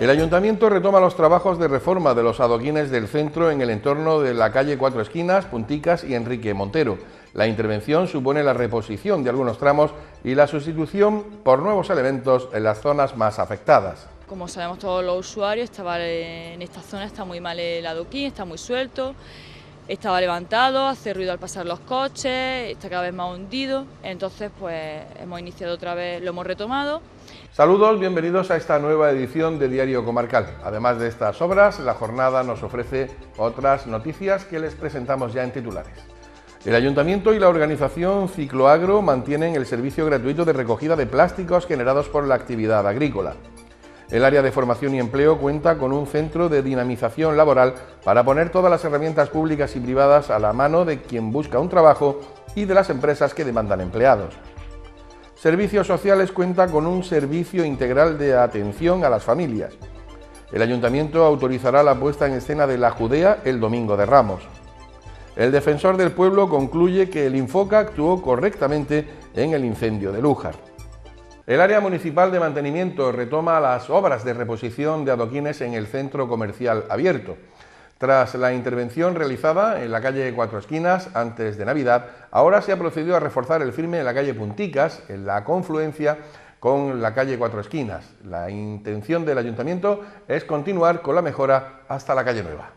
El ayuntamiento retoma los trabajos de reforma de los adoquines del centro en el entorno de la calle Cuatro Esquinas, Punticas y Enrique Montero. La intervención supone la reposición de algunos tramos y la sustitución por nuevos elementos en las zonas más afectadas. Como sabemos todos los usuarios, en esta zona está muy mal el adoquín, está muy suelto estaba levantado, hace ruido al pasar los coches, está cada vez más hundido. Entonces, pues hemos iniciado otra vez, lo hemos retomado. Saludos, bienvenidos a esta nueva edición de Diario Comarcal. Además de estas obras, la jornada nos ofrece otras noticias que les presentamos ya en titulares. El Ayuntamiento y la organización Cicloagro mantienen el servicio gratuito de recogida de plásticos generados por la actividad agrícola. El área de formación y empleo cuenta con un centro de dinamización laboral para poner todas las herramientas públicas y privadas a la mano de quien busca un trabajo y de las empresas que demandan empleados. Servicios Sociales cuenta con un servicio integral de atención a las familias. El ayuntamiento autorizará la puesta en escena de la Judea el domingo de Ramos. El defensor del pueblo concluye que el Infoca actuó correctamente en el incendio de Lujar. El área municipal de mantenimiento retoma las obras de reposición de adoquines en el centro comercial abierto. Tras la intervención realizada en la calle Cuatro Esquinas antes de Navidad, ahora se ha procedido a reforzar el firme en la calle Punticas, en la confluencia con la calle Cuatro Esquinas. La intención del ayuntamiento es continuar con la mejora hasta la calle Nueva.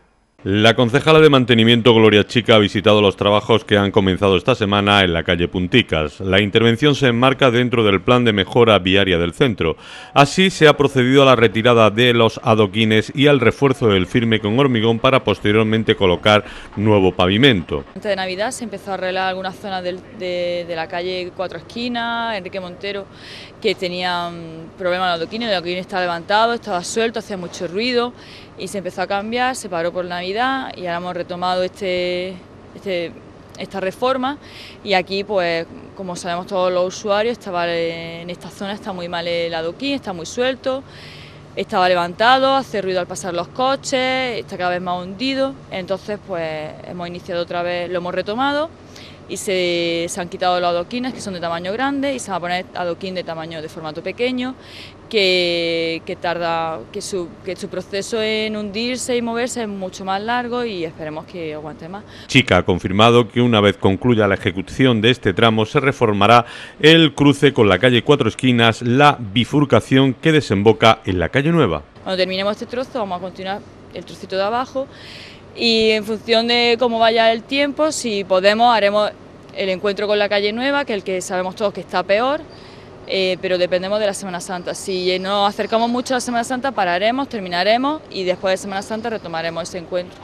La concejala de mantenimiento Gloria Chica ha visitado los trabajos que han comenzado esta semana en la calle Punticas. La intervención se enmarca dentro del plan de mejora viaria del centro. Así se ha procedido a la retirada de los adoquines y al refuerzo del firme con hormigón para posteriormente colocar nuevo pavimento. Antes de Navidad se empezó a arreglar algunas zonas de, la calle Cuatro Esquinas, Enrique Montero, que tenían problemas los adoquines. El adoquín estaba levantado, estaba suelto, hacía mucho ruido y se empezó a cambiar, se paró por Navidad y ahora hemos retomado este, este, esta reforma y aquí pues como sabemos todos los usuarios estaba en esta zona está muy mal el adoquín, está muy suelto, estaba levantado, hace ruido al pasar los coches, está cada vez más hundido, entonces pues hemos iniciado otra vez, lo hemos retomado y se, han quitado los adoquines que son de tamaño grande y se va a poner adoquín de tamaño de formato pequeño que, tarda que su, que su proceso en hundirse y moverse es mucho más largo y esperemos que aguante más. Chica ha confirmado que una vez concluya la ejecución de este tramo se reformará el cruce con la calle Cuatro Esquinas, la bifurcación que desemboca en la calle Nueva. Cuando terminemos este trozo vamos a continuar el trocito de abajo y en función de cómo vaya el tiempo, si podemos, haremos el encuentro con la calle nueva, que es el que sabemos todos que está peor, eh, pero dependemos de la Semana Santa. Si nos acercamos mucho a la Semana Santa, pararemos, terminaremos y después de Semana Santa retomaremos ese encuentro.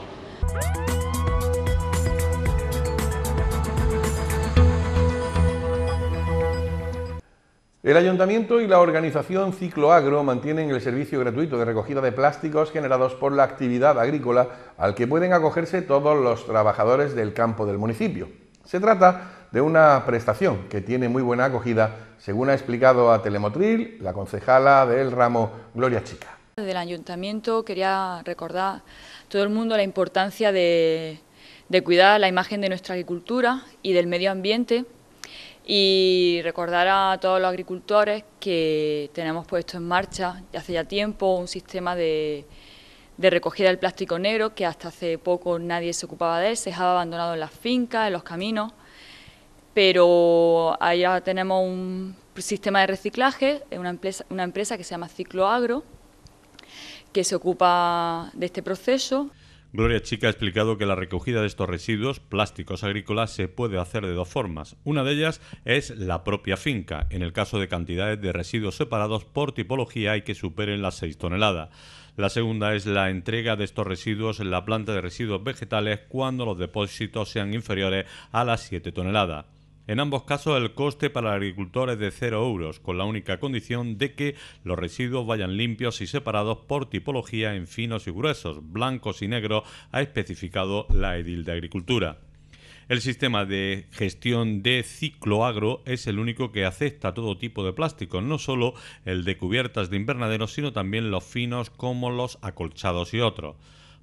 El ayuntamiento y la organización Cicloagro mantienen el servicio gratuito de recogida de plásticos generados por la actividad agrícola al que pueden acogerse todos los trabajadores del campo del municipio. Se trata de una prestación que tiene muy buena acogida, según ha explicado a Telemotril la concejala del ramo Gloria Chica. Del ayuntamiento quería recordar a todo el mundo la importancia de, de cuidar la imagen de nuestra agricultura y del medio ambiente y recordar a todos los agricultores que tenemos puesto en marcha hace ya tiempo un sistema de, de recogida del plástico negro que hasta hace poco nadie se ocupaba de él, se dejaba abandonado en las fincas, en los caminos, pero allá tenemos un sistema de reciclaje, una empresa, una empresa que se llama Ciclo Agro... que se ocupa de este proceso. Gloria Chica ha explicado que la recogida de estos residuos plásticos agrícolas se puede hacer de dos formas. Una de ellas es la propia finca, en el caso de cantidades de residuos separados por tipología y que superen las 6 toneladas. La segunda es la entrega de estos residuos en la planta de residuos vegetales cuando los depósitos sean inferiores a las 7 toneladas. En ambos casos el coste para el agricultor es de 0 euros, con la única condición de que los residuos vayan limpios y separados por tipología en finos y gruesos, blancos y negros, ha especificado la edil de Agricultura. El sistema de gestión de ciclo agro es el único que acepta todo tipo de plástico, no solo el de cubiertas de invernaderos, sino también los finos como los acolchados y otros.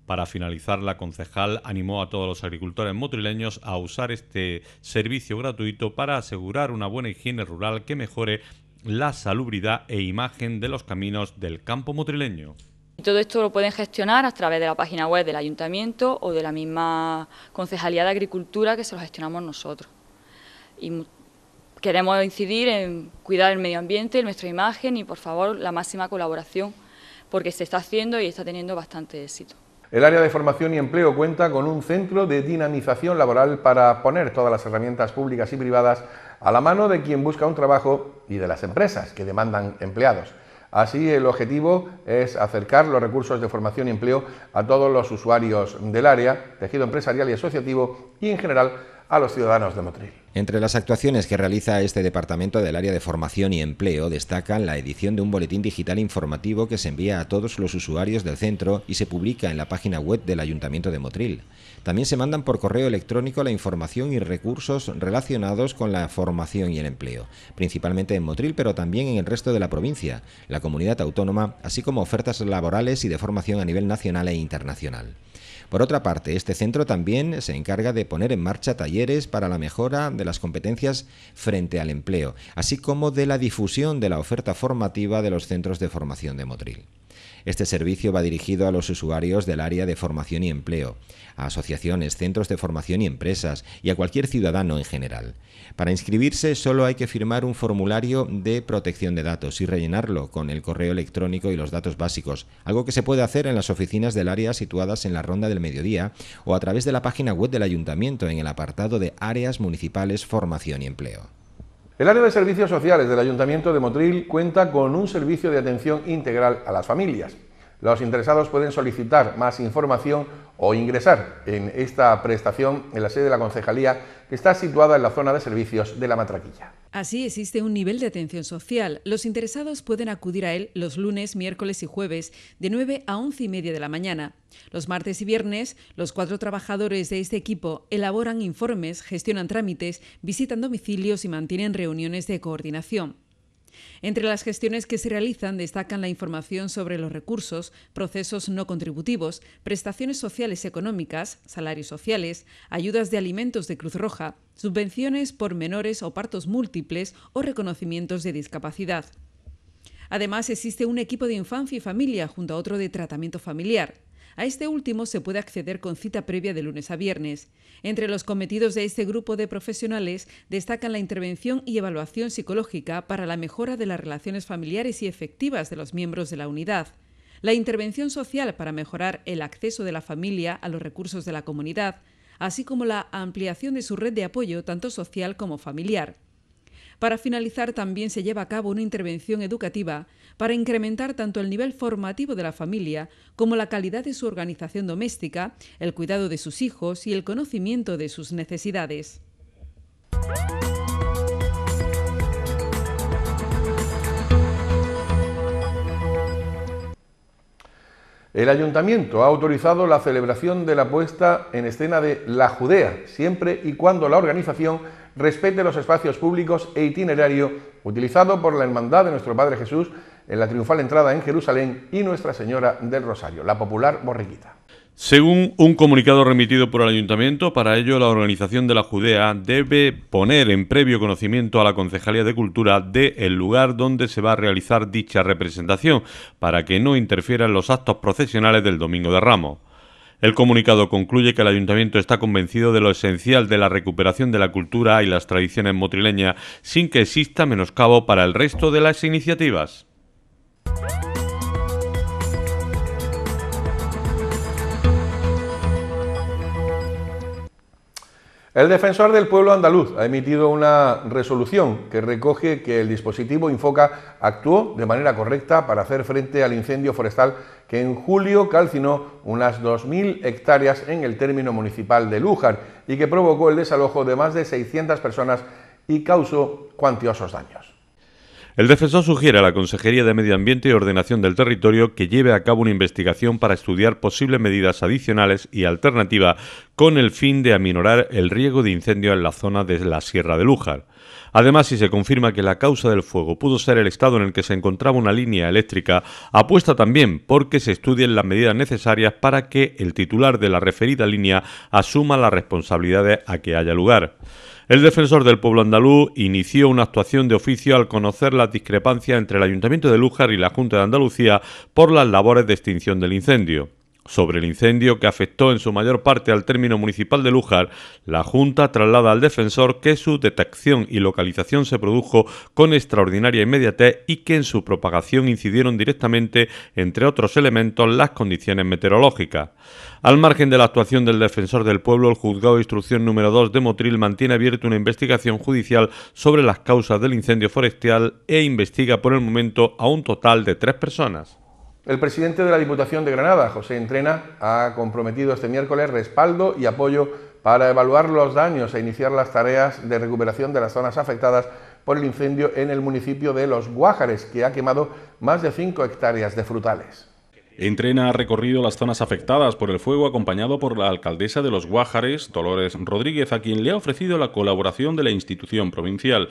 Para finalizar, la concejal animó a todos los agricultores motrileños a usar este servicio gratuito para asegurar una buena higiene rural que mejore la salubridad e imagen de los caminos del campo motrileño. Todo esto lo pueden gestionar a través de la página web del ayuntamiento o de la misma concejalía de agricultura que se lo gestionamos nosotros. Y queremos incidir en cuidar el medio ambiente, nuestra imagen y por favor la máxima colaboración porque se está haciendo y está teniendo bastante éxito. El área de formación y empleo cuenta con un centro de dinamización laboral para poner todas las herramientas públicas y privadas a la mano de quien busca un trabajo y de las empresas que demandan empleados. Así, el objetivo es acercar los recursos de formación y empleo a todos los usuarios del área, tejido empresarial y asociativo y, en general, a los ciudadanos de Motril. Entre las actuaciones que realiza este departamento del área de formación y empleo destacan la edición de un boletín digital informativo que se envía a todos los usuarios del centro y se publica en la página web del Ayuntamiento de Motril. También se mandan por correo electrónico la información y recursos relacionados con la formación y el empleo, principalmente en Motril pero también en el resto de la provincia, la comunidad autónoma, así como ofertas laborales y de formación a nivel nacional e internacional. Por otra parte, este centro también se encarga de poner en marcha talleres para la mejora de las competencias frente al empleo, así como de la difusión de la oferta formativa de los centros de formación de Motril. Este servicio va dirigido a los usuarios del área de formación y empleo, a asociaciones, centros de formación y empresas y a cualquier ciudadano en general. Para inscribirse solo hay que firmar un formulario de protección de datos y rellenarlo con el correo electrónico y los datos básicos, algo que se puede hacer en las oficinas del área situadas en la Ronda del Mediodía o a través de la página web del ayuntamiento en el apartado de Áreas Municipales Formación y Empleo. El área de servicios sociales del Ayuntamiento de Motril cuenta con un servicio de atención integral a las familias. Los interesados pueden solicitar más información o ingresar en esta prestación en la sede de la concejalía que está situada en la zona de servicios de la Matraquilla. Así existe un nivel de atención social. Los interesados pueden acudir a él los lunes, miércoles y jueves de 9 a 11 y media de la mañana. Los martes y viernes, los cuatro trabajadores de este equipo elaboran informes, gestionan trámites, visitan domicilios y mantienen reuniones de coordinación. Entre las gestiones que se realizan destacan la información sobre los recursos, procesos no contributivos, prestaciones sociales económicas, salarios sociales, ayudas de alimentos de Cruz Roja, subvenciones por menores o partos múltiples o reconocimientos de discapacidad. Además, existe un equipo de infancia y familia junto a otro de tratamiento familiar. A este último se puede acceder con cita previa de lunes a viernes. Entre los cometidos de este grupo de profesionales destacan la intervención y evaluación psicológica para la mejora de las relaciones familiares y efectivas de los miembros de la unidad la intervención social para mejorar el acceso de la familia a los recursos de la comunidad, así como la ampliación de su red de apoyo tanto social como familiar. Para finalizar, también se lleva a cabo una intervención educativa para incrementar tanto el nivel formativo de la familia como la calidad de su organización doméstica, el cuidado de sus hijos y el conocimiento de sus necesidades. El ayuntamiento ha autorizado la celebración de la puesta en escena de La Judea, siempre y cuando la organización respete los espacios públicos e itinerario utilizado por la Hermandad de nuestro Padre Jesús en la triunfal entrada en Jerusalén y Nuestra Señora del Rosario, la popular borriquita. Según un comunicado remitido por el ayuntamiento, para ello la organización de la Judea debe poner en previo conocimiento a la Concejalía de Cultura de el lugar donde se va a realizar dicha representación, para que no interfieran los actos procesionales del Domingo de Ramos. El comunicado concluye que el ayuntamiento está convencido de lo esencial de la recuperación de la cultura y las tradiciones motrileña, sin que exista menoscabo para el resto de las iniciativas. El defensor del pueblo andaluz ha emitido una resolución que recoge que el dispositivo Infoca actuó de manera correcta para hacer frente al incendio forestal que en julio calcinó unas 2.000 hectáreas en el término municipal de Lújar y que provocó el desalojo de más de 600 personas y causó cuantiosos daños. El defensor sugiere a la Consejería de Medio Ambiente y Ordenación del Territorio que lleve a cabo una investigación para estudiar posibles medidas adicionales y alternativas con el fin de aminorar el riesgo de incendio en la zona de la Sierra de Lújar. Además, si se confirma que la causa del fuego pudo ser el estado en el que se encontraba una línea eléctrica, apuesta también porque se estudien las medidas necesarias para que el titular de la referida línea asuma las responsabilidades a que haya lugar. El defensor del pueblo andaluz inició una actuación de oficio al conocer la discrepancia entre el Ayuntamiento de Lujar y la Junta de Andalucía por las labores de extinción del incendio. Sobre el incendio que afectó en su mayor parte al término municipal de Lujar, la Junta traslada al defensor que su detección y localización se produjo con extraordinaria inmediatez y que en su propagación incidieron directamente, entre otros elementos, las condiciones meteorológicas. Al margen de la actuación del defensor del pueblo, el juzgado de instrucción número 2 de Motril mantiene abierta una investigación judicial sobre las causas del incendio forestal e investiga por el momento a un total de tres personas. El presidente de la Diputación de Granada, José Entrena, ha comprometido este miércoles respaldo y apoyo para evaluar los daños e iniciar las tareas de recuperación de las zonas afectadas por el incendio en el municipio de Los Guájares, que ha quemado más de 5 hectáreas de frutales. Entrena ha recorrido las zonas afectadas por el fuego acompañado por la alcaldesa de Los Guájares, Dolores Rodríguez, a quien le ha ofrecido la colaboración de la institución provincial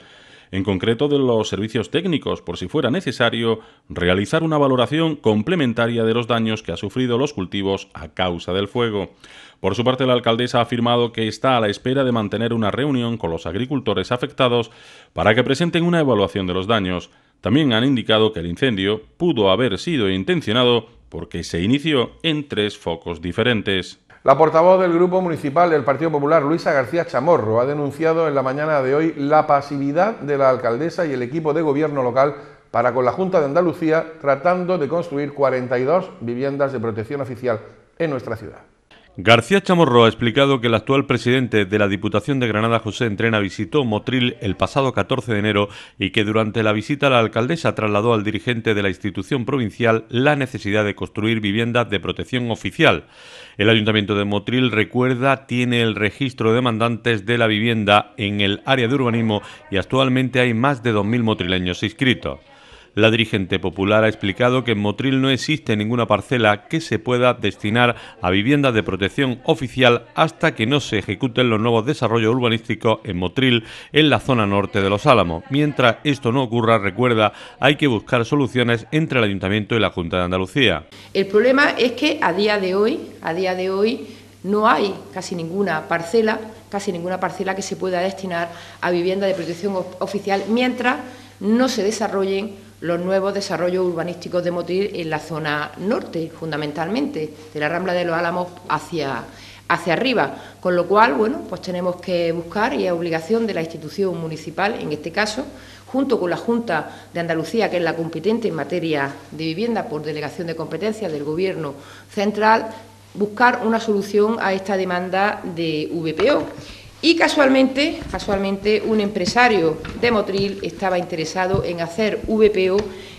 en concreto de los servicios técnicos, por si fuera necesario realizar una valoración complementaria de los daños que ha sufrido los cultivos a causa del fuego. Por su parte, la alcaldesa ha afirmado que está a la espera de mantener una reunión con los agricultores afectados para que presenten una evaluación de los daños. También han indicado que el incendio pudo haber sido intencionado porque se inició en tres focos diferentes. La portavoz del Grupo Municipal del Partido Popular, Luisa García Chamorro, ha denunciado en la mañana de hoy la pasividad de la alcaldesa y el equipo de gobierno local para con la Junta de Andalucía tratando de construir 42 viviendas de protección oficial en nuestra ciudad. García Chamorro ha explicado que el actual presidente de la Diputación de Granada, José Entrena, visitó Motril el pasado 14 de enero y que durante la visita la alcaldesa trasladó al dirigente de la institución provincial la necesidad de construir viviendas de protección oficial. El ayuntamiento de Motril, recuerda, tiene el registro de demandantes de la vivienda en el área de urbanismo y actualmente hay más de 2.000 motrileños inscritos. La dirigente popular ha explicado que en Motril no existe ninguna parcela que se pueda destinar a viviendas de protección oficial hasta que no se ejecuten los nuevos desarrollos urbanísticos en Motril, en la zona norte de Los Álamos. Mientras esto no ocurra, recuerda, hay que buscar soluciones entre el Ayuntamiento y la Junta de Andalucía. El problema es que a día de hoy, a día de hoy no hay casi ninguna parcela, casi ninguna parcela que se pueda destinar a vivienda de protección oficial mientras no se desarrollen los nuevos desarrollos urbanísticos de Motil en la zona norte, fundamentalmente, de la Rambla de los Álamos hacia, hacia arriba. Con lo cual, bueno, pues tenemos que buscar, y es obligación de la institución municipal, en este caso, junto con la Junta de Andalucía, que es la competente en materia de vivienda por delegación de competencias del Gobierno central, buscar una solución a esta demanda de VPO. Y casualmente, casualmente, un empresario de Motril estaba interesado en hacer VPO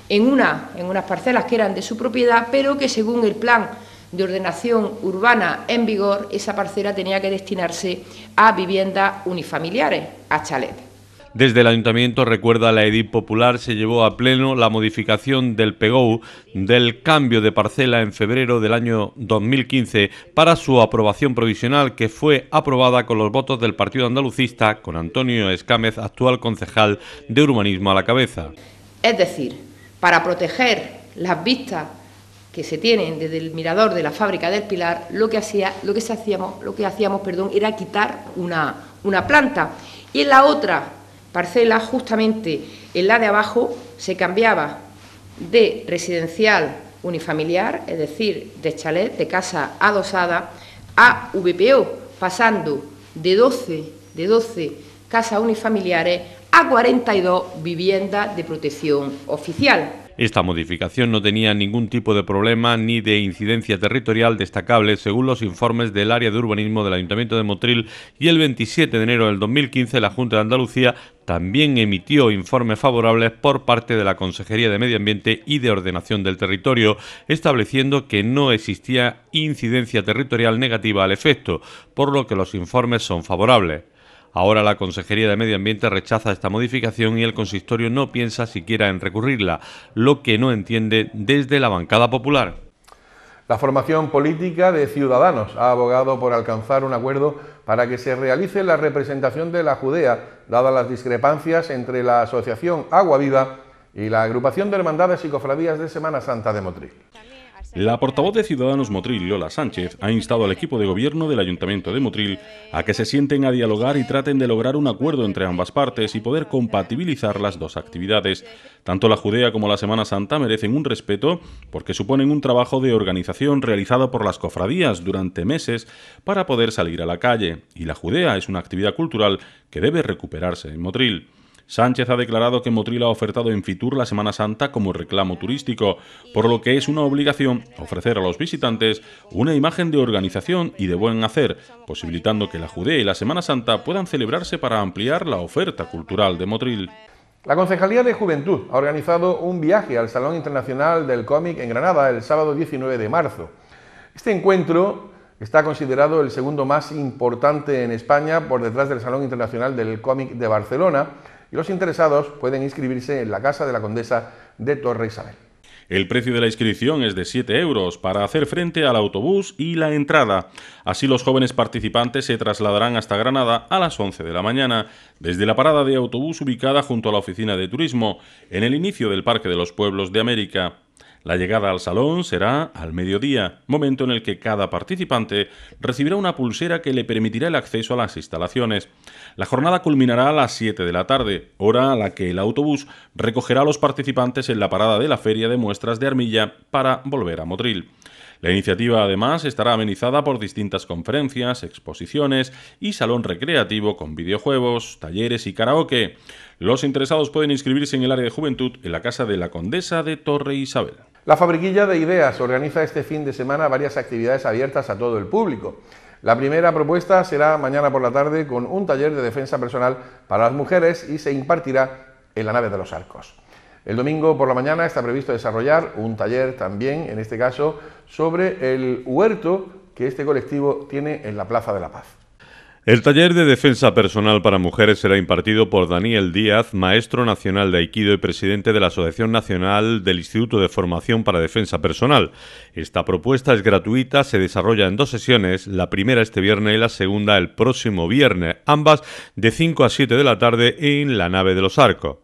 en, en unas parcelas que eran de su propiedad, pero que según el plan de ordenación urbana en vigor, esa parcela tenía que destinarse a viviendas unifamiliares, a chalets. Desde el ayuntamiento, recuerda la Edip popular, se llevó a pleno la modificación del PEGOU del cambio de parcela en febrero del año 2015 para su aprobación provisional que fue aprobada con los votos del Partido Andalucista con Antonio Escámez, actual concejal de urbanismo a la cabeza. Es decir, para proteger las vistas que se tienen desde el mirador de la fábrica del Pilar, lo que, hacía, lo que, hacíamos, lo que hacíamos perdón, era quitar una, una planta. Y en la otra parcela, justamente en la de abajo se cambiaba de residencial unifamiliar, es decir, de chalet, de casa adosada, a VPO, pasando de 12, de 12 casas unifamiliares a 42 viviendas de protección oficial. Esta modificación no tenía ningún tipo de problema ni de incidencia territorial destacable según los informes del área de urbanismo del Ayuntamiento de Motril y el 27 de enero del 2015 la Junta de Andalucía también emitió informes favorables por parte de la Consejería de Medio Ambiente y de Ordenación del Territorio, estableciendo que no existía incidencia territorial negativa al efecto, por lo que los informes son favorables. Ahora la Consejería de Medio Ambiente rechaza esta modificación y el consistorio no piensa siquiera en recurrirla, lo que no entiende desde la bancada popular. La formación política de Ciudadanos ha abogado por alcanzar un acuerdo para que se realice la representación de la Judea, dadas las discrepancias entre la Asociación Agua Viva y la Agrupación de Hermandades y Cofradías de Semana Santa de Motril. La portavoz de Ciudadanos Motril, Lola Sánchez, ha instado al equipo de gobierno del Ayuntamiento de Motril a que se sienten a dialogar y traten de lograr un acuerdo entre ambas partes y poder compatibilizar las dos actividades. Tanto la Judea como la Semana Santa merecen un respeto porque suponen un trabajo de organización realizado por las cofradías durante meses para poder salir a la calle, y la Judea es una actividad cultural que debe recuperarse en Motril. Sánchez ha declarado que Motril ha ofertado en Fitur la Semana Santa como reclamo turístico, por lo que es una obligación ofrecer a los visitantes una imagen de organización y de buen hacer, posibilitando que la Judea y la Semana Santa puedan celebrarse para ampliar la oferta cultural de Motril. La Concejalía de Juventud ha organizado un viaje al Salón Internacional del Cómic en Granada el sábado 19 de marzo. Este encuentro está considerado el segundo más importante en España por detrás del Salón Internacional del Cómic de Barcelona y los interesados pueden inscribirse en la Casa de la Condesa de Torre Isabel. El precio de la inscripción es de 7 euros para hacer frente al autobús y la entrada. Así los jóvenes participantes se trasladarán hasta Granada a las 11 de la mañana, desde la parada de autobús ubicada junto a la oficina de turismo, en el inicio del Parque de los Pueblos de América. La llegada al salón será al mediodía, momento en el que cada participante recibirá una pulsera que le permitirá el acceso a las instalaciones. La jornada culminará a las 7 de la tarde, hora a la que el autobús recogerá a los participantes en la parada de la Feria de Muestras de Armilla para volver a Motril. La iniciativa además estará amenizada por distintas conferencias, exposiciones y salón recreativo con videojuegos, talleres y karaoke. Los interesados pueden inscribirse en el área de juventud en la Casa de la Condesa de Torre Isabel. La Fabriquilla de Ideas organiza este fin de semana varias actividades abiertas a todo el público. La primera propuesta será mañana por la tarde con un taller de defensa personal para las mujeres y se impartirá en la nave de los arcos. El domingo por la mañana está previsto desarrollar un taller también, en este caso, sobre el huerto que este colectivo tiene en la Plaza de la Paz. El taller de defensa personal para mujeres será impartido por Daniel Díaz, maestro nacional de Aikido y presidente de la Asociación Nacional del Instituto de Formación para Defensa Personal. Esta propuesta es gratuita, se desarrolla en dos sesiones, la primera este viernes y la segunda el próximo viernes, ambas de 5 a 7 de la tarde en la nave de los arcos.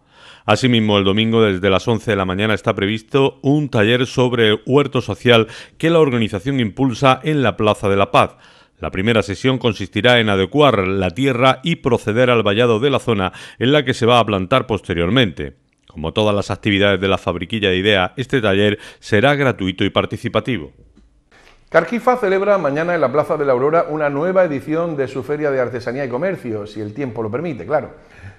Asimismo, el domingo desde las 11 de la mañana está previsto un taller sobre huerto social que la organización impulsa en la Plaza de la Paz. La primera sesión consistirá en adecuar la tierra y proceder al vallado de la zona en la que se va a plantar posteriormente. Como todas las actividades de la fabriquilla de idea, este taller será gratuito y participativo. Carquifa celebra mañana en la Plaza de la Aurora una nueva edición de su Feria de Artesanía y Comercio, si el tiempo lo permite, claro.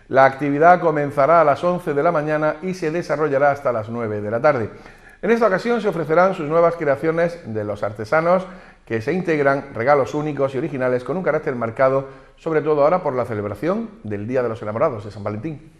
La actividad comenzará a las 11 de la mañana y se desarrollará hasta las 9 de la tarde. En esta ocasión se ofrecerán sus nuevas creaciones de los artesanos que se integran regalos únicos y originales con un carácter marcado, sobre todo ahora por la celebración del Día de los Enamorados de San Valentín.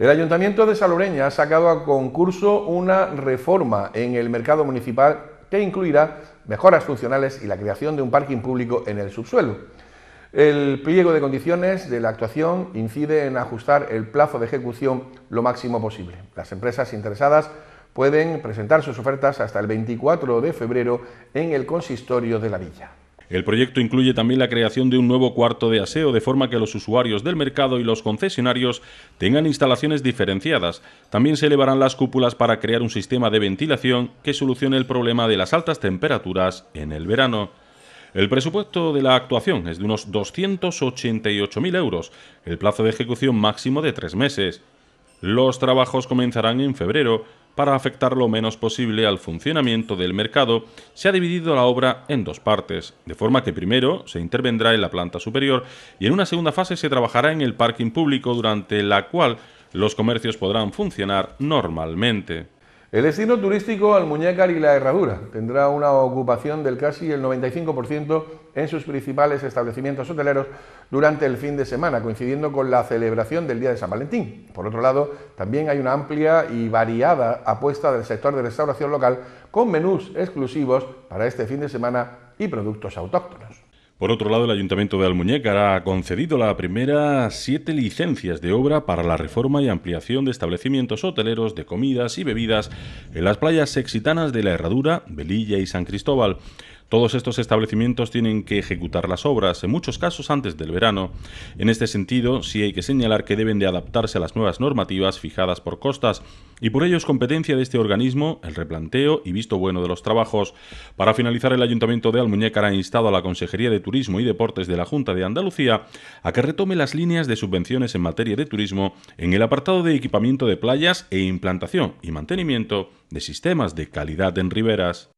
El Ayuntamiento de Salureña ha sacado a concurso una reforma en el mercado municipal que incluirá mejoras funcionales y la creación de un parking público en el subsuelo. El pliego de condiciones de la actuación incide en ajustar el plazo de ejecución lo máximo posible. Las empresas interesadas pueden presentar sus ofertas hasta el 24 de febrero en el consistorio de la villa. El proyecto incluye también la creación de un nuevo cuarto de aseo, de forma que los usuarios del mercado y los concesionarios tengan instalaciones diferenciadas. También se elevarán las cúpulas para crear un sistema de ventilación que solucione el problema de las altas temperaturas en el verano. El presupuesto de la actuación es de unos 288.000 euros, el plazo de ejecución máximo de tres meses. Los trabajos comenzarán en febrero, para afectar lo menos posible al funcionamiento del mercado, se ha dividido la obra en dos partes, de forma que primero se intervendrá en la planta superior y en una segunda fase se trabajará en el parking público durante la cual los comercios podrán funcionar normalmente. El destino turístico Almuñécar y la Herradura tendrá una ocupación del casi el 95% en sus principales establecimientos hoteleros durante el fin de semana, coincidiendo con la celebración del Día de San Valentín. Por otro lado, también hay una amplia y variada apuesta del sector de restauración local con menús exclusivos para este fin de semana y productos autóctonos. Por otro lado, el Ayuntamiento de Almuñécar ha concedido las primeras siete licencias de obra para la reforma y ampliación de establecimientos hoteleros de comidas y bebidas en las playas exitanas de La Herradura, Belilla y San Cristóbal. Todos estos establecimientos tienen que ejecutar las obras, en muchos casos antes del verano. En este sentido, sí hay que señalar que deben de adaptarse a las nuevas normativas fijadas por costas, y por ello es competencia de este organismo el replanteo y visto bueno de los trabajos. Para finalizar, el Ayuntamiento de Almuñécar ha instado a la Consejería de Turismo y Deportes de la Junta de Andalucía a que retome las líneas de subvenciones en materia de turismo en el apartado de equipamiento de playas e implantación y mantenimiento de sistemas de calidad en riberas.